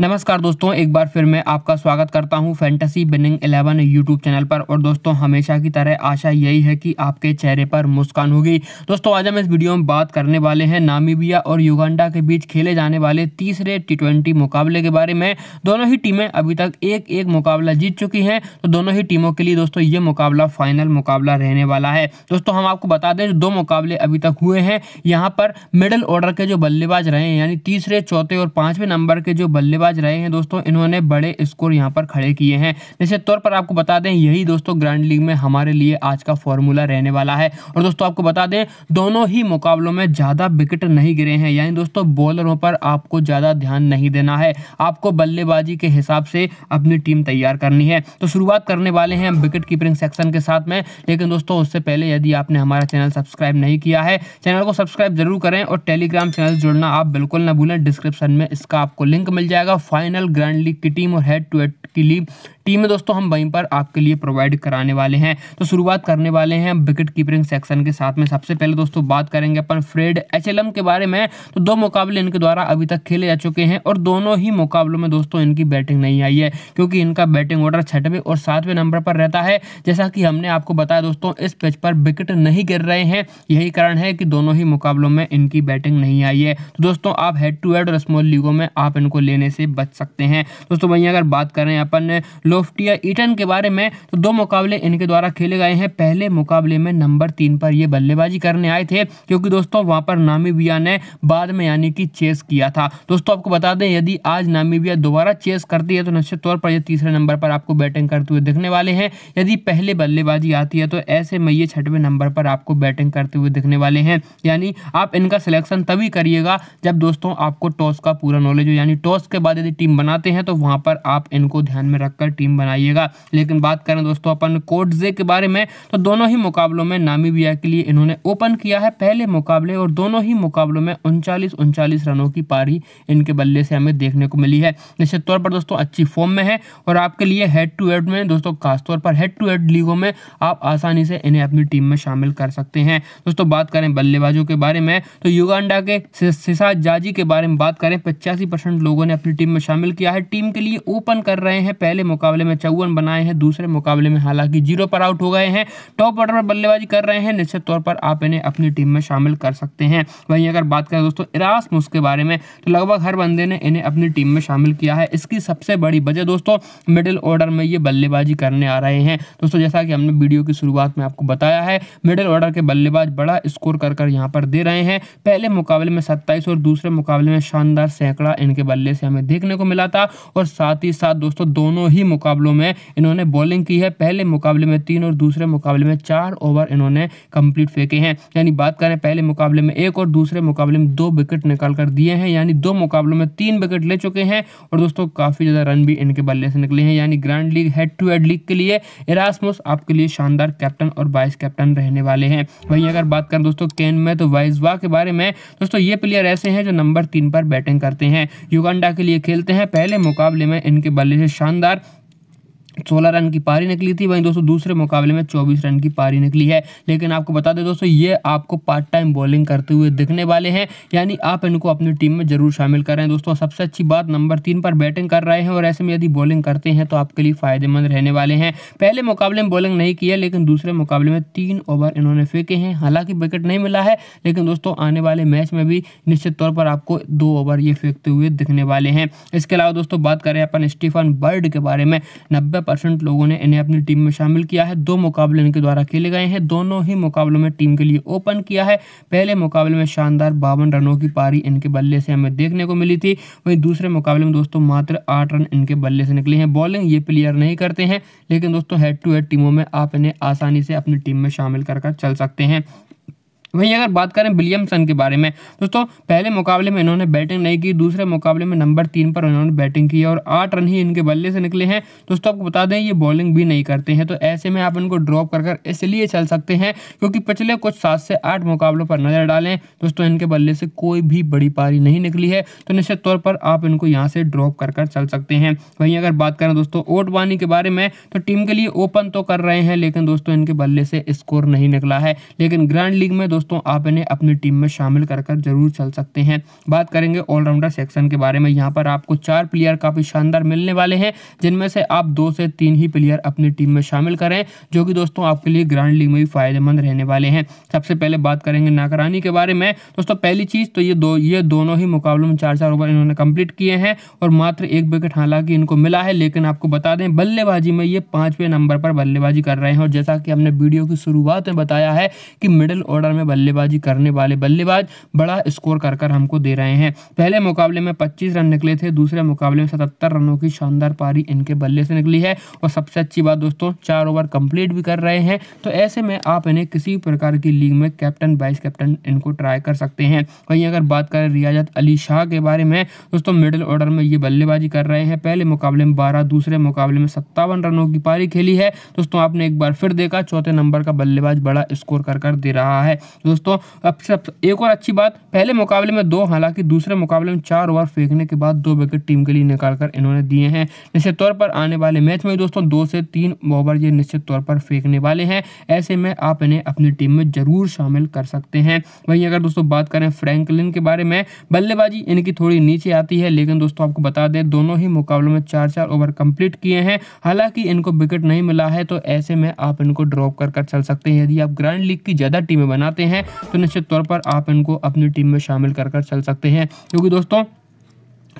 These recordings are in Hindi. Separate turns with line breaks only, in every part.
नमस्कार दोस्तों एक बार फिर मैं आपका स्वागत करता हूं फैंटेसी बिनिंग 11 यूट्यूब चैनल पर और दोस्तों हमेशा की तरह आशा यही है कि आपके चेहरे पर मुस्कान होगी दोस्तों आज हम इस वीडियो में बात करने वाले हैं नामीबिया और युगांडा के बीच खेले जाने वाले तीसरे टी मुकाबले के बारे में दोनों ही टीमें अभी तक एक एक मुकाबला जीत चुकी हैं तो दोनों ही टीमों के लिए दोस्तों ये मुकाबला फाइनल मुकाबला रहने वाला है दोस्तों हम आपको बता दें दो मुकाबले अभी तक हुए हैं यहाँ पर मिडल ऑर्डर के जो बल्लेबाज रहे हैं यानी तीसरे चौथे और पाँचवें नंबर के जो बल्लेबाज बल्लेबाज रहे हैं दोस्तों इन्होंने बड़े स्कोर यहाँ पर खड़े किए हैं निश्चित तौर पर आपको बता दें यही दोस्तों ग्रैंड लीग में हमारे लिए आज का फॉर्मूला रहने वाला है और दोस्तों आपको बता दें दोनों ही मुकाबलों में ज़्यादा विकेट नहीं गिरे हैं यानी दोस्तों बॉलरों पर आपको ज़्यादा ध्यान नहीं देना है आपको बल्लेबाजी के हिसाब से अपनी टीम तैयार करनी है तो शुरुआत करने वाले हैं हम विकेट कीपरिंग सेक्शन के साथ में लेकिन दोस्तों उससे पहले यदि आपने हमारा चैनल सब्सक्राइब नहीं किया है चैनल को सब्सक्राइब जरूर करें और टेलीग्राम चैनल जुड़ना आप बिल्कुल ना भूलें डिस्क्रिप्शन में इसका आपको लिंक मिल जाएगा का फाइनल ग्रैंड लीग की टीम और हेड टू हेड की लीग टीम में दोस्तों हम वहीं पर आपके लिए प्रोवाइड कराने वाले हैं तो शुरुआत करने वाले हैं विकेट कीपरिंग सेक्शन के साथ में सबसे पहले दोस्तों बात करेंगे अपन फ्रेड एच के बारे में तो दो मुकाबले इनके द्वारा अभी तक खेले जा चुके हैं और दोनों ही मुकाबलों में दोस्तों इनकी बैटिंग नहीं आई है क्योंकि इनका बैटिंग ऑर्डर छठवें और सातवें नंबर पर रहता है जैसा कि हमने आपको बताया दोस्तों इस पिच पर विकेट नहीं गिर रहे हैं यही कारण है कि दोनों ही मुकाबलों में इनकी बैटिंग नहीं आई है तो दोस्तों आप हेड टू हेड और स्मॉल लीगों में आप इनको लेने से बच सकते हैं दोस्तों वहीं अगर बात करें अपन लोफ्टिया ईटन के बारे में तो दो मुकाबले इनके द्वारा खेले गए हैं पहले मुकाबले में नंबर तीन पर ये बल्लेबाजी करने आए थे क्योंकि दोस्तों वहाँ पर नामीबिया ने बाद में यानी कि चेस किया था दोस्तों आपको बता दें यदि आज नामीबिया दोबारा चेस करती है तो निश्चित तौर पर यह तीसरे नंबर पर आपको बैटिंग करते हुए दिखने वाले हैं यदि पहले बल्लेबाजी आती है तो ऐसे में ये छठवें नंबर पर आपको बैटिंग करते हुए दिखने वाले हैं यानी आप इनका सिलेक्शन तभी करिएगा जब दोस्तों आपको टॉस का पूरा नॉलेज हो यानी टॉस के बाद यदि टीम बनाते हैं तो वहाँ पर आप इनको ध्यान में रखकर टीम टीम बनाइएगा लेकिन बात करें दोस्तों अपन कोटजे के बारे में तो दोनों ही मुकाबलों में नामीबिया के लिए इन्होंने ओपन किया है पहले मुकाबले और दोनों ही मुकाबलों में उनचालीस उनचालीस रनों की पारी इनके बल्ले से हमें देखने को मिली है निश्चित तौर पर दोस्तों अच्छी फॉर्म में है और आपके लिए हेड टू हेड में दोस्तों खासतौर पर हेड टू हेड लीगों में आप आसानी से इन्हें अपनी टीम में शामिल कर सकते हैं दोस्तों बात करें बल्लेबाजों के बारे में तो युगांडा के सिसा जाजी के बारे में बात करें पचासी लोगों ने अपनी टीम में शामिल किया है टीम के लिए ओपन कर रहे हैं पहले मुकाबले मुकाबले में चौवन बनाए हैं दूसरे मुकाबले में हालांकि जीरो पर आउट हो गए हैं टॉप ऑर्डर पर बल्लेबाजी कर रहे हैं निश्चित तौर पर आप इन्हें अपनी टीम में शामिल कर सकते हैं वहीं अगर बात करें दोस्तों मुस के बारे में तो लगभग हर बंदे ने इन्हें अपनी टीम में शामिल किया है इसकी सबसे बड़ी वजह दोस्तों मिडिल ऑर्डर में ये बल्लेबाजी करने आ रहे हैं दोस्तों जैसा कि हमने वीडियो की शुरुआत में आपको बताया है मिडिल ऑर्डर के बल्लेबाज बड़ा स्कोर कर कर यहाँ पर दे रहे हैं पहले मुकाबले में सत्ताईस और दूसरे मुकाबले में शानदार सैकड़ा इनके बल्ले से हमें देखने को मिला था और साथ ही साथ दोस्तों दोनों ही मुकाबलों में इन्होंने बॉलिंग की है पहले मुकाबले में तीन और दूसरे मुकाबले में चार ओवर इन्होंने कंप्लीट फेंके हैं यानी बात करें पहले मुकाबले में एक और दूसरे मुकाबले में दो विकेट निकाल कर दिए हैं यानी दो मुकाबलों में तीन विकेट ले चुके हैं और दोस्तों काफ़ी ज़्यादा रन भी इनके बल्ले से निकले हैं यानी grand league head to head league के लिए इरासमोस आपके लिए शानदार कैप्टन और वाइस कैप्टन रहने वाले हैं वहीं अगर बात करें दोस्तों केन में तो वाइजवा के बारे में दोस्तों ये प्लेयर ऐसे हैं जो नंबर तीन पर बैटिंग करते हैं युगांडा के लिए खेलते हैं पहले मुकाबले में इनके बल्ले से शानदार सोलह रन की पारी निकली थी वहीं दोस्तों दूसरे मुकाबले में चौबीस रन की पारी निकली है लेकिन आपको बता दें दोस्तों ये आपको पार्ट टाइम बॉलिंग करते हुए दिखने वाले हैं यानी आप इनको अपनी टीम में जरूर शामिल कर रहे हैं दोस्तों सबसे अच्छी बात नंबर तीन पर बैटिंग कर रहे हैं और ऐसे में यदि बॉलिंग करते हैं तो आपके लिए फायदेमंद रहने वाले हैं पहले मुकाबले में बॉलिंग नहीं किया लेकिन दूसरे मुकाबले में तीन ओवर इन्होंने फेंके हैं हालांकि विकेट नहीं मिला है लेकिन दोस्तों आने वाले मैच में भी निश्चित तौर पर आपको दो ओवर ये फेंकते हुए दिखने वाले हैं इसके अलावा दोस्तों बात करें अपन स्टीफन बर्ड के बारे में नब्बे परसेंट लोगों ने इन्हें अपनी टीम में शामिल किया है दो मुकाबले इनके द्वारा खेले गए हैं दोनों ही मुकाबलों में टीम के लिए ओपन किया है पहले मुकाबले में शानदार बावन रनों की पारी इनके बल्ले से हमें देखने को मिली थी वहीं दूसरे मुकाबले में दोस्तों मात्र आठ रन इनके बल्ले से निकले हैं बॉलिंग ये प्लेयर नहीं करते हैं लेकिन दोस्तों हेड टू हेड टीमों में आप इन्हें आसानी से अपनी टीम में शामिल कर चल सकते हैं वहीं अगर बात करें विलियमसन के बारे में दोस्तों पहले मुकाबले में इन्होंने बैटिंग नहीं की दूसरे मुकाबले में नंबर तीन पर इन्होंने बैटिंग की और आठ रन ही इनके बल्ले से निकले हैं दोस्तों आपको बता दें ये बॉलिंग भी नहीं करते हैं तो ऐसे में आप इनको ड्रॉप कर कर इसलिए चल सकते हैं क्योंकि पिछले कुछ सात से आठ मुकाबलों पर नज़र डालें दोस्तों इनके बल्ले से कोई भी बड़ी पारी नहीं निकली है तो निश्चित तौर पर आप इनको यहाँ से ड्रॉप कर कर चल सकते हैं वहीं अगर बात करें दोस्तों ओटवानी के बारे में तो टीम के लिए ओपन तो कर रहे हैं लेकिन दोस्तों इनके बल्ले से स्कोर नहीं निकला है लेकिन ग्रैंड लीग में दोस्तों दोस्तों आप इन्हें अपनी टीम में शामिल कर कर जरूर चल सकते हैं बात करेंगे ऑलराउंडर सेक्शन के बारे में यहाँ पर आपको चार प्लेयर काफ़ी शानदार मिलने वाले हैं जिनमें से आप दो से तीन ही प्लेयर अपनी टीम में शामिल करें जो कि दोस्तों आपके लिए ग्रांड लीग में भी फायदेमंद रहने वाले हैं सबसे पहले बात करेंगे नाकरानी के बारे में दोस्तों पहली चीज़ तो ये दो ये दोनों ही मुकाबलों में चार चार ओवर इन्होंने कंप्लीट किए हैं और मात्र एक विकेट हालांकि इनको मिला है लेकिन आपको बता दें बल्लेबाजी में ये पाँचवें नंबर पर बल्लेबाजी कर रहे हैं और जैसा कि हमने वीडियो की शुरुआत में बताया है कि मिडिल ऑर्डर में बल्लेबाजी करने वाले बल्लेबाज बड़ा स्कोर कर कर हमको दे रहे हैं पहले मुकाबले में पच्चीस रन निकले थे दूसरे मुकाबले में सतहत्तर रनों की शानदार पारी इनके बल्ले से निकली है और सबसे अच्छी बात दोस्तों चार ओवर कंप्लीट भी कर रहे हैं तो ऐसे में आप इन्हें किसी प्रकार की लीग में कैप्टन वाइस कैप्टन इनको ट्राई कर सकते हैं वहीं अगर बात करें रियाजत अली शाह के बारे में दोस्तों मिडिल ऑर्डर में ये बल्लेबाजी कर रहे हैं पहले मुकाबले में बारह दूसरे मुकाबले में सत्तावन रनों की पारी खेली है दोस्तों आपने एक बार फिर देखा चौथे नंबर का बल्लेबाज बड़ा स्कोर कर कर दे रहा है दोस्तों अब सब एक और अच्छी बात पहले मुकाबले में दो हालांकि दूसरे मुकाबले में चार ओवर फेंकने के बाद दो विकेट टीम के लिए निकाल कर इन्होंने दिए हैं निश्चित तौर पर आने वाले मैच में दोस्तों दो से तीन ओवर ये निश्चित तौर पर फेंकने वाले हैं ऐसे में आप इन्हें अपनी टीम में जरूर शामिल कर सकते हैं वहीं अगर दोस्तों बात करें फ्रेंकलिन के बारे में बल्लेबाजी इनकी थोड़ी नीचे आती है लेकिन दोस्तों आपको बता दें दोनों ही मुकाबलों में चार चार ओवर कंप्लीट किए हैं हालांकि इनको विकेट नहीं मिला है तो ऐसे में आप इनको ड्रॉप कर कर चल सकते हैं यदि आप ग्रैंड लीग की ज़्यादा टीमें बनाते हैं हैं तो निश्चित तौर पर आप इनको अपनी टीम में शामिल कर कर चल सकते हैं क्योंकि दोस्तों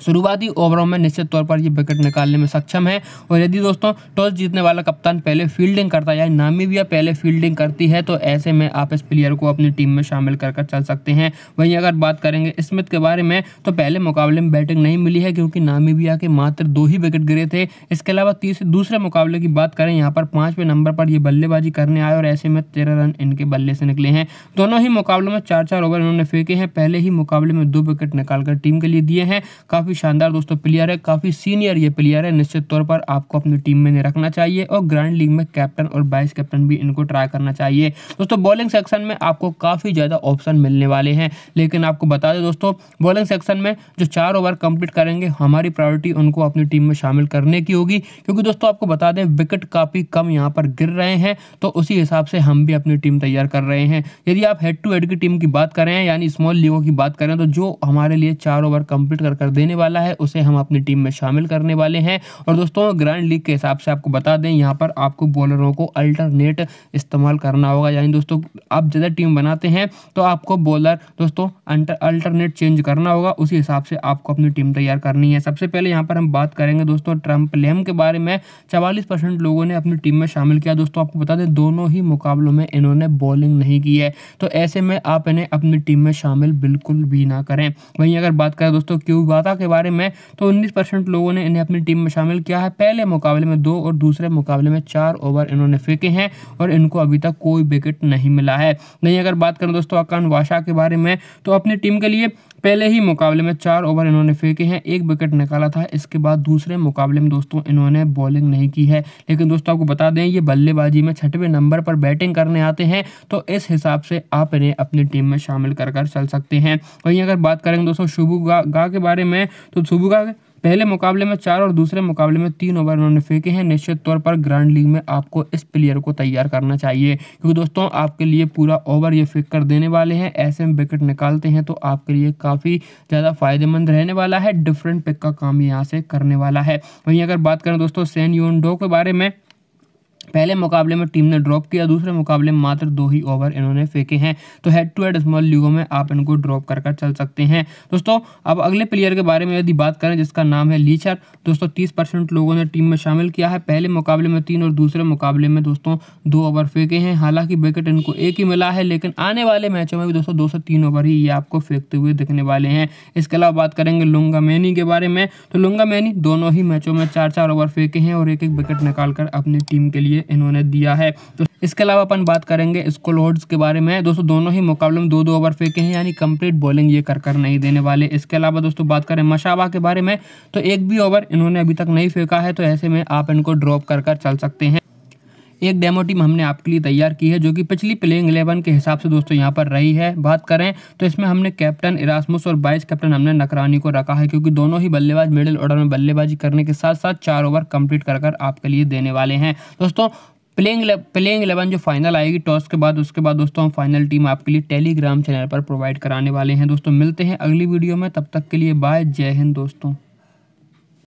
शुरुआती ओवरों में निश्चित तौर पर ये विकेट निकालने में सक्षम है और यदि दोस्तों टॉस जीतने वाला कप्तान पहले फील्डिंग करता है यानी नामीबिया पहले फील्डिंग करती है तो ऐसे में आप इस प्लेयर को अपनी टीम में शामिल कर कर चल सकते हैं वहीं अगर बात करेंगे स्मिथ के बारे में तो पहले मुकाबले में बैटिंग नहीं मिली है क्योंकि नामीबिया के मात्र दो ही विकेट गिरे थे इसके अलावा तीसरे दूसरे मुकाबले की बात करें यहाँ पर पाँचवें नंबर पर ये बल्लेबाजी करने आए और ऐसे में तेरह रन इनके बल्ले से निकले हैं दोनों ही मुकाबलों में चार चार ओवर इन्होंने फेंके हैं पहले ही मुकाबले में दो विकेट निकालकर टीम के लिए दिए हैं काफ़ी काफ़ी शानदार दोस्तों प्लेयर है काफ़ी सीनियर ये प्लेयर है निश्चित तौर पर आपको अपनी टीम में रखना चाहिए और ग्रैंड लीग में कैप्टन और वाइस कैप्टन भी इनको ट्राई करना चाहिए दोस्तों बॉलिंग सेक्शन में आपको काफ़ी ज़्यादा ऑप्शन मिलने वाले हैं लेकिन आपको बता दें दोस्तों बॉलिंग सेक्शन में जो चार ओवर कंप्लीट करेंगे हमारी प्रायोरिटी उनको अपनी टीम में शामिल करने की होगी क्योंकि दोस्तों आपको बता दें विकेट काफ़ी कम यहाँ पर गिर रहे हैं तो उसी हिसाब से हम भी अपनी टीम तैयार कर रहे हैं यदि आप हेड टू हेड की टीम की बात करें यानी स्मॉल लीगों की बात करें तो जो हमारे लिए चार ओवर कंप्लीट कर कर देने होने वाला है उसे हम अपनी टीम में शामिल करने वाले हैं और दोस्तों ग्रैंड लीग के हिसाब से आपको बता दें यहाँ पर आपको बॉलरों को अल्टरनेट इस्तेमाल करना होगा यानी दोस्तों आप ज़्यादा टीम बनाते हैं तो आपको बॉलर दोस्तों अल्टरनेट चेंज करना होगा उसी हिसाब से आपको अपनी टीम तैयार करनी है सबसे पहले यहाँ पर हम बात करेंगे दोस्तों ट्रंप लेम के बारे में चवालीस लोगों ने अपनी टीम में शामिल किया दोस्तों आपको बता दें दोनों ही मुकाबलों में इन्होंने बॉलिंग नहीं की है तो ऐसे में आप इन्हें अपनी टीम में शामिल बिल्कुल भी ना करें वहीं अगर बात करें दोस्तों क्यूबाता के के बारे में तो उन्नीस परसेंट लोगों ने इन्हें अपनी टीम में शामिल किया है पहले मुकाबले में दो और दूसरे मुकाबले में चार ओवर इन्होंने फेंके हैं और इनको अभी तक कोई विकेट नहीं मिला है नहीं अगर बात करें दोस्तों अकान वाशा के बारे में तो अपनी टीम के लिए पहले ही मुकाबले में चार ओवर इन्होंने फेंके हैं एक विकेट निकाला था इसके बाद दूसरे मुकाबले में दोस्तों इन्होंने बॉलिंग नहीं की है लेकिन दोस्तों आपको बता दें ये बल्लेबाजी में छठवें नंबर पर बैटिंग करने आते हैं तो इस हिसाब से आप इन्हें अपनी टीम में शामिल कर कर चल सकते हैं वहीं अगर बात करेंगे दोस्तों शुभु गा, के बारे में तो शुभुगा पहले मुकाबले में चार और दूसरे मुकाबले में तीन ओवर उन्होंने फेंके हैं निश्चित तौर पर ग्रैंड लीग में आपको इस प्लेयर को तैयार करना चाहिए क्योंकि दोस्तों आपके लिए पूरा ओवर ये फेंक कर देने वाले हैं ऐसे में विकेट निकालते हैं तो आपके लिए काफ़ी ज़्यादा फायदेमंद रहने वाला है डिफरेंट पिक का काम यहाँ से करने वाला है वहीं अगर बात करें दोस्तों सैन यून डो के बारे में पहले मुकाबले में टीम ने ड्रॉप किया दूसरे मुकाबले में मात्र दो ही ओवर इन्होंने फेंके हैं तो हेड टू हेड स्मॉल लीगों में आप इनको ड्रॉप कर कर चल सकते हैं दोस्तों अब अगले प्लेयर के बारे में यदि बात करें जिसका नाम है लीचर दोस्तों तीस परसेंट लोगों ने टीम में शामिल किया है पहले मुकाबले में तीन और दूसरे मुकाबले में दोस्तों दो ओवर फेंके हैं हालांकि विकेट इनको एक ही मिला है लेकिन आने वाले मैचों में भी दोस्तों दो तीन ओवर ही ये आपको फेंकते हुए दिखने वाले हैं इसके अलावा बात करेंगे लुंगा मैनी के बारे में तो लुंगा मैनी दोनों ही मैचों में चार चार ओवर फेंके हैं और एक एक विकेट निकालकर अपनी टीम के लिए ये इन्होंने दिया है तो इसके अलावा अपन बात करेंगे इसको होर्ड्स के बारे में दोस्तों दोनों ही मुकाबले में दो दो ओवर फेंके हैं यानी कंप्लीट बॉलिंग ये कर कर नहीं देने वाले इसके अलावा दोस्तों बात करें मशाबा के बारे में तो एक भी ओवर इन्होंने अभी तक नहीं फेंका है तो ऐसे में आप इनको ड्रॉप कर कर चल सकते हैं एक डेमो टीम हमने आपके लिए तैयार की है जो कि पिछली प्लेइंग इलेवन के हिसाब से दोस्तों यहाँ पर रही है बात करें तो इसमें हमने कैप्टन इरासमुस और बाइस कैप्टन हमने नकरानी को रखा है क्योंकि दोनों ही बल्लेबाज मिडिल ऑर्डर में बल्लेबाजी करने के साथ साथ चार ओवर कंप्लीट कर आपके लिए देने वाले हैं दोस्तों प्लेइंग प्लेइंग इलेवन जो फाइनल आएगी टॉस के बाद उसके बाद दोस्तों हम फाइनल टीम आपके लिए टेलीग्राम चैनल पर प्रोवाइड कराने वाले हैं दोस्तों मिलते हैं अगली वीडियो में तब तक के लिए बाय जय हिंद दोस्तों